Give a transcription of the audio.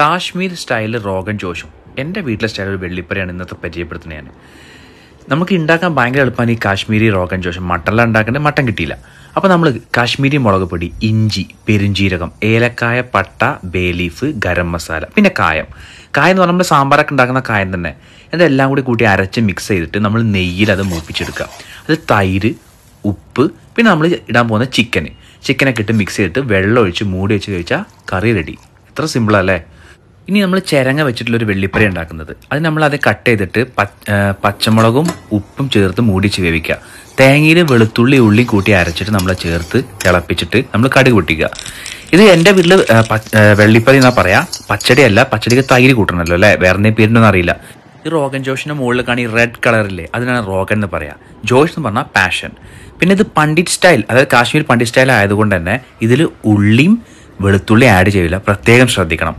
കാശ്മീർ സ്റ്റൈലിൽ റോഗൻ ജോഷും എൻ്റെ വീട്ടിലെ സ്റ്റൈൽ ഒരു വെള്ളിപ്പരയാണ് ഇന്നത്തെ പരിചയപ്പെടുത്തുന്നത് ഞാൻ നമുക്ക് ഉണ്ടാക്കാൻ ഭയങ്കര എളുപ്പമാണ് ഈ കാശ്മീരി റോഗൻ ജോഷം മട്ടനിലാണ് ഉണ്ടാക്കേണ്ട മട്ടൻ കിട്ടിയില്ല അപ്പോൾ നമ്മൾ കാശ്മീരി മുളക് പൊടി ഇഞ്ചി പെരുംജീരകം ഏലക്കായ പട്ട ബേ ലീഫ് ഗരം മസാല പിന്നെ കായം കായം എന്ന് പറഞ്ഞാൽ നമ്മൾ സാമ്പാറൊക്കെ ഉണ്ടാക്കുന്ന കായം തന്നെ ഇതെല്ലാം കൂടി കൂട്ടി അരച്ച് മിക്സ് ചെയ്തിട്ട് നമ്മൾ നെയ്യിൽ അത് മൂപ്പിച്ചെടുക്കുക അത് തൈര് ഉപ്പ് പിന്നെ നമ്മൾ ഇടാൻ പോകുന്ന ചിക്കന് ചിക്കനൊക്കെ ഇട്ട് മിക്സ് ചെയ്തിട്ട് വെള്ളം ഒഴിച്ച് മൂടി വെച്ച് കഴിച്ചാൽ കറി റെഡി എത്ര സിമ്പിളല്ലേ ഇനി നമ്മൾ ചിരങ്ങ വെച്ചിട്ടുള്ള ഒരു വെള്ളിപ്പറി ഉണ്ടാക്കുന്നത് അത് നമ്മൾ അത് കട്ട് ചെയ്തിട്ട് പച്ചമുളകും ഉപ്പും ചേർത്ത് മൂടിച്ച് വേവിക്കുക തേങ്ങയിൽ വെളുത്തുള്ളി ഉള്ളി കൂട്ടി അരച്ചിട്ട് നമ്മൾ ചേർത്ത് തിളപ്പിച്ചിട്ട് നമ്മൾ കടുക് പൊട്ടിക്കുക ഇത് എൻ്റെ വീട്ടിൽ വെള്ളിപ്പറി എന്നാ പറയാ പച്ചടിയല്ല പച്ചടിക്ക് തൈര് കൂട്ടണമല്ലോ അല്ലേ വേറെ എന്തെങ്കിലും പേരിനൊന്നും അറിയില്ല ഈ റോഗൻ ജോഷിൻ്റെ മുകളിൽ കാണി റെഡ് കളറില്ലേ അതിനാണ് റോഗൻ എന്ന് പറയാ ജോഷ് എന്ന് പറഞ്ഞാൽ പാഷൻ പിന്നെ ഇത് പണ്ഡിറ്റ് സ്റ്റൈൽ അതായത് കാശ്മീർ പണ്ഡിറ്റ് സ്റ്റൈൽ ആയതുകൊണ്ട് തന്നെ ഇതിൽ ഉള്ളിയും വെളുത്തുള്ളി ആഡ് ചെയ്യില്ല പ്രത്യേകം ശ്രദ്ധിക്കണം